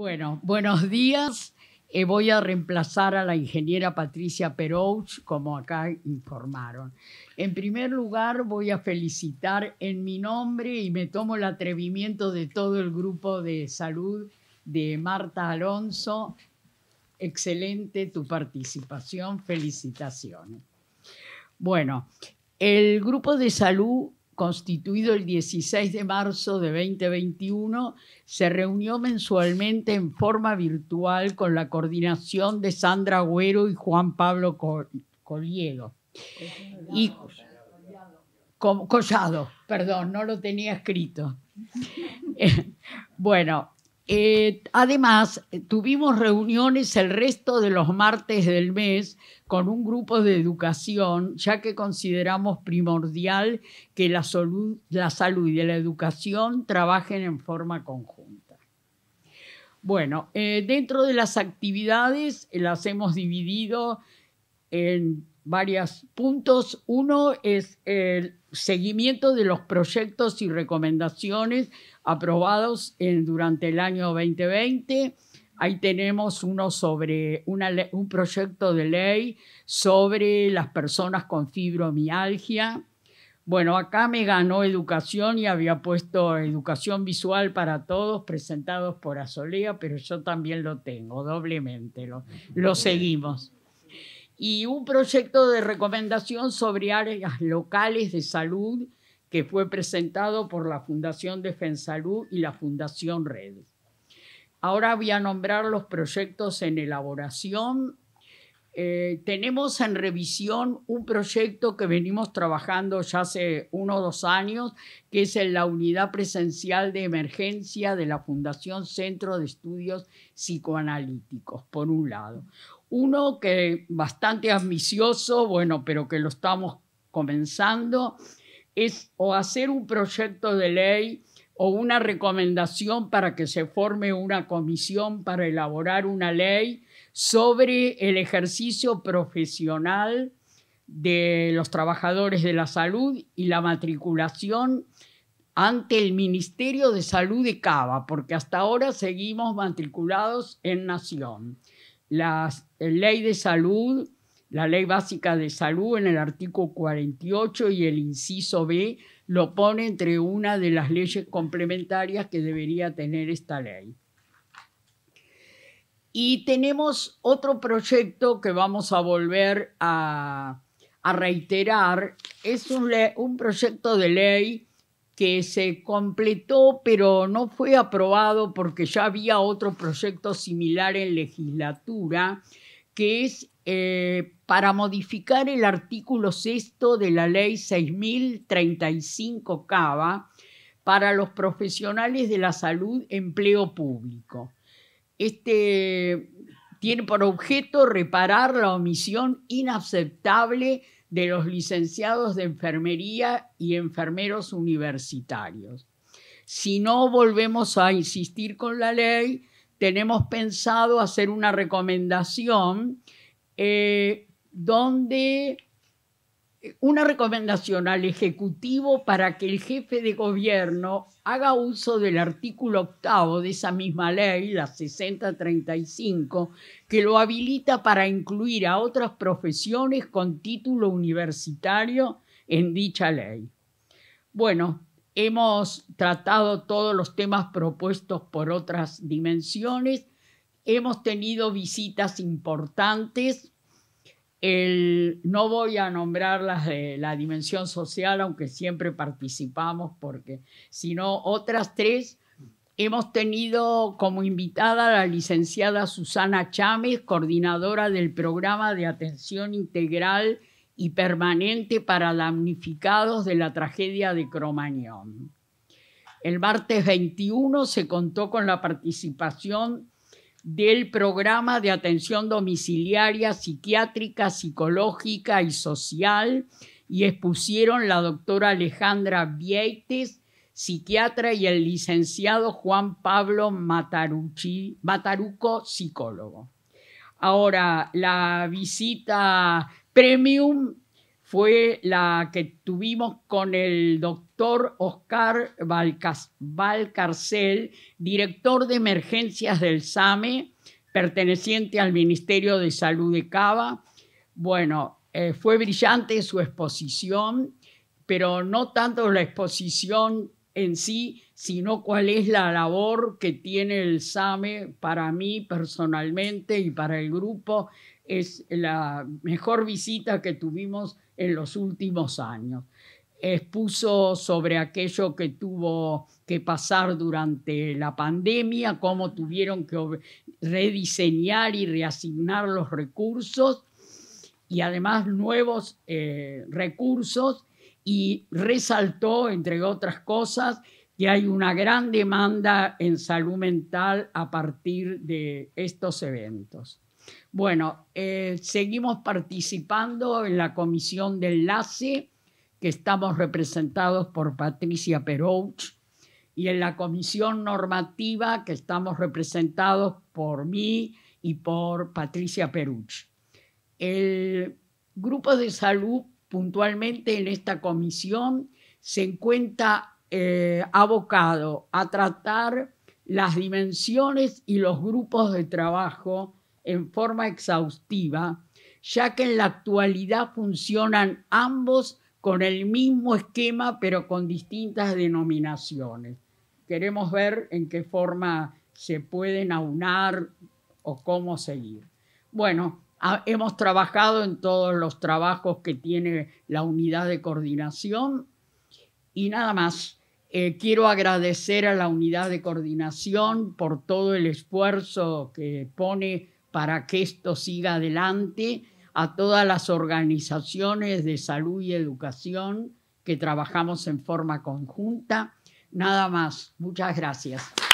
Bueno, buenos días. Eh, voy a reemplazar a la ingeniera Patricia Perouch, como acá informaron. En primer lugar, voy a felicitar en mi nombre y me tomo el atrevimiento de todo el grupo de salud de Marta Alonso. Excelente tu participación, felicitaciones. Bueno, el grupo de salud constituido el 16 de marzo de 2021, se reunió mensualmente en forma virtual con la coordinación de Sandra Agüero y Juan Pablo Collado. Y Collado, perdón, no lo tenía escrito. Eh, bueno, eh, además, eh, tuvimos reuniones el resto de los martes del mes con un grupo de educación, ya que consideramos primordial que la, salud, y la educación trabajen en forma conjunta. Bueno, eh, dentro de las actividades las hemos dividido en varios puntos. Uno es el seguimiento de los proyectos y recomendaciones aprobados durante el año 2020. Ahí tenemos uno sobre un proyecto de ley sobre las personas con fibromialgia. Bueno, acá me ganó educación y había puesto educación visual para todos presentados por Azolea, pero yo también lo tengo doblemente, lo seguimos y un proyecto de recomendación sobre áreas locales de salud que fue presentado por la Fundación Salud y la Fundación Red. Ahora voy a nombrar los proyectos en elaboración. Eh, tenemos en revisión un proyecto que venimos trabajando ya hace uno o dos años, que es en la unidad presencial de emergencia de la Fundación Centro de Estudios Psicoanalíticos, por un lado. Uno que bastante ambicioso, bueno, pero que lo estamos comenzando, es o hacer un proyecto de ley o una recomendación para que se forme una comisión para elaborar una ley sobre el ejercicio profesional de los trabajadores de la salud y la matriculación ante el Ministerio de Salud de Cava, porque hasta ahora seguimos matriculados en Nación la ley de salud, la ley básica de salud en el artículo 48 y el inciso B lo pone entre una de las leyes complementarias que debería tener esta ley. Y tenemos otro proyecto que vamos a volver a, reiterar. Es un proyecto de ley que se completó pero no fue aprobado porque ya había otro proyecto similar en legislatura, que es eh, para modificar el artículo sexto de la ley 6035 CABA para los profesionales de la salud empleo público. Este tiene por objeto reparar la omisión inaceptable de los licenciados de enfermería y enfermeros universitarios. Si no volvemos a insistir con la ley, tenemos pensado hacer una recomendación eh, donde una recomendación al Ejecutivo para que el jefe de gobierno haga uso del artículo octavo de esa misma ley, la 6035, que lo habilita para incluir a otras profesiones con título universitario en dicha ley. Bueno, hemos tratado todos los temas propuestos por otras dimensiones, hemos tenido visitas importantes el, no voy a nombrar las de la dimensión social, aunque siempre participamos, porque sino otras tres Hemos tenido como invitada a la licenciada Susana Chávez, coordinadora del programa de atención integral y permanente para damnificados de la tragedia de Cromañón. El martes 21 se contó con la participación del programa de atención domiciliaria psiquiátrica, psicológica y social y expusieron la doctora Alejandra Vieites, psiquiatra, y el licenciado Juan Pablo Matarucci, Mataruco, psicólogo. Ahora, la visita premium fue la que tuvimos con el doctor Oscar Valcarcel, director de emergencias del SAME, perteneciente al Ministerio de Salud de Cava. Bueno, eh, fue brillante su exposición, pero no tanto la exposición en sí, sino cuál es la labor que tiene el SAME para mí personalmente y para el grupo. Es la mejor visita que tuvimos en los últimos años. Expuso sobre aquello que tuvo que pasar durante la pandemia, cómo tuvieron que rediseñar y reasignar los recursos y además nuevos eh, recursos y resaltó, entre otras cosas, que hay una gran demanda en salud mental a partir de estos eventos. Bueno, eh, seguimos participando en la comisión de enlace, que estamos representados por Patricia Perouch, y en la comisión normativa, que estamos representados por mí y por Patricia Perouch. El grupo de salud, puntualmente en esta comisión, se encuentra eh, abocado a tratar las dimensiones y los grupos de trabajo en forma exhaustiva, ya que en la actualidad funcionan ambos con el mismo esquema pero con distintas denominaciones. Queremos ver en qué forma se pueden aunar o cómo seguir. Bueno, hemos trabajado en todos los trabajos que tiene la unidad de coordinación y nada más. Eh, quiero agradecer a la unidad de coordinación por todo el esfuerzo que pone para que esto siga adelante, a todas las organizaciones de salud y educación que trabajamos en forma conjunta. Nada más. Muchas gracias.